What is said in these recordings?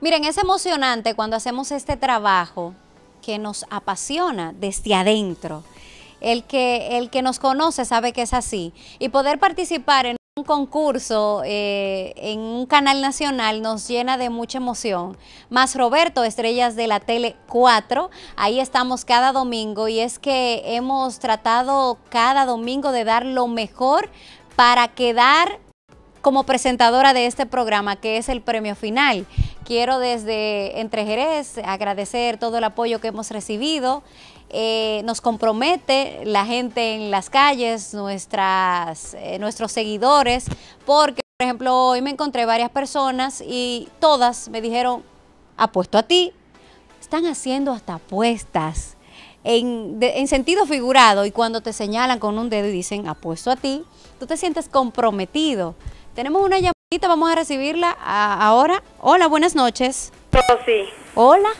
Miren, es emocionante cuando hacemos este trabajo que nos apasiona desde adentro. El que, el que nos conoce sabe que es así. Y poder participar en un concurso eh, en un canal nacional nos llena de mucha emoción. Más Roberto, Estrellas de la Tele 4, ahí estamos cada domingo y es que hemos tratado cada domingo de dar lo mejor para quedar como presentadora de este programa, que es el premio final. Quiero desde Entre Jerez agradecer todo el apoyo que hemos recibido. Eh, nos compromete la gente en las calles, nuestras, eh, nuestros seguidores, porque, por ejemplo, hoy me encontré varias personas y todas me dijeron, apuesto a ti, están haciendo hasta apuestas. En, en, sentido figurado y cuando te señalan con un dedo y dicen apuesto a ti, tú te sientes comprometido. Tenemos una llamada. Vamos a recibirla ahora. Hola, buenas noches. Rosy. Hola.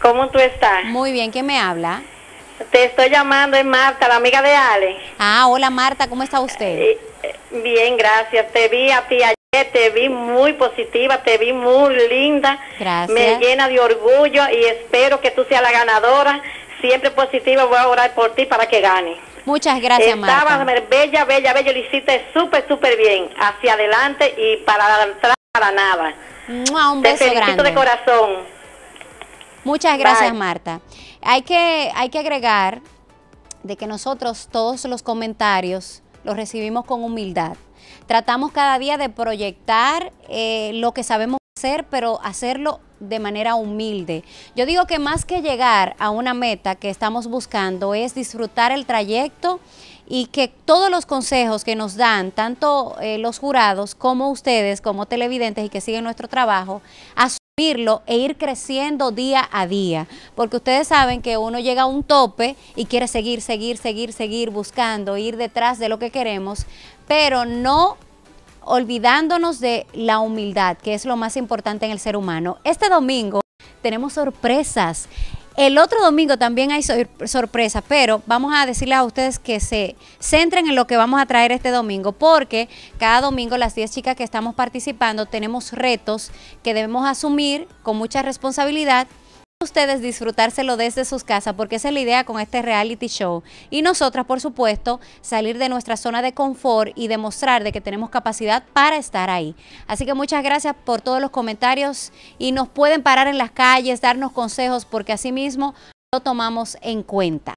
¿Cómo tú estás? Muy bien, ¿quién me habla? Te estoy llamando, es Marta, la amiga de Ale. Ah, hola Marta, ¿cómo está usted? Eh, eh, bien, gracias. Te vi a ti ayer, te vi muy positiva, te vi muy linda. Gracias. Me llena de orgullo y espero que tú seas la ganadora. Siempre positiva, voy a orar por ti para que gane. Muchas gracias, Estabas Marta. bella, bella, bella, lo hiciste súper, súper bien, hacia adelante y para atrás, para nada. un beso de corazón. Muchas gracias, Marta. Hay que, hay que agregar de que nosotros todos los comentarios los recibimos con humildad. Tratamos cada día de proyectar eh, lo que sabemos pero hacerlo de manera humilde. Yo digo que más que llegar a una meta que estamos buscando es disfrutar el trayecto y que todos los consejos que nos dan, tanto eh, los jurados como ustedes, como televidentes y que siguen nuestro trabajo, asumirlo e ir creciendo día a día. Porque ustedes saben que uno llega a un tope y quiere seguir, seguir, seguir, seguir buscando, ir detrás de lo que queremos, pero no olvidándonos de la humildad, que es lo más importante en el ser humano. Este domingo tenemos sorpresas. El otro domingo también hay sorpresas, pero vamos a decirle a ustedes que se centren en lo que vamos a traer este domingo, porque cada domingo las 10 chicas que estamos participando tenemos retos que debemos asumir con mucha responsabilidad ustedes disfrutárselo desde sus casas, porque esa es la idea con este reality show. Y nosotras, por supuesto, salir de nuestra zona de confort y demostrar de que tenemos capacidad para estar ahí. Así que muchas gracias por todos los comentarios y nos pueden parar en las calles, darnos consejos, porque asimismo mismo lo tomamos en cuenta.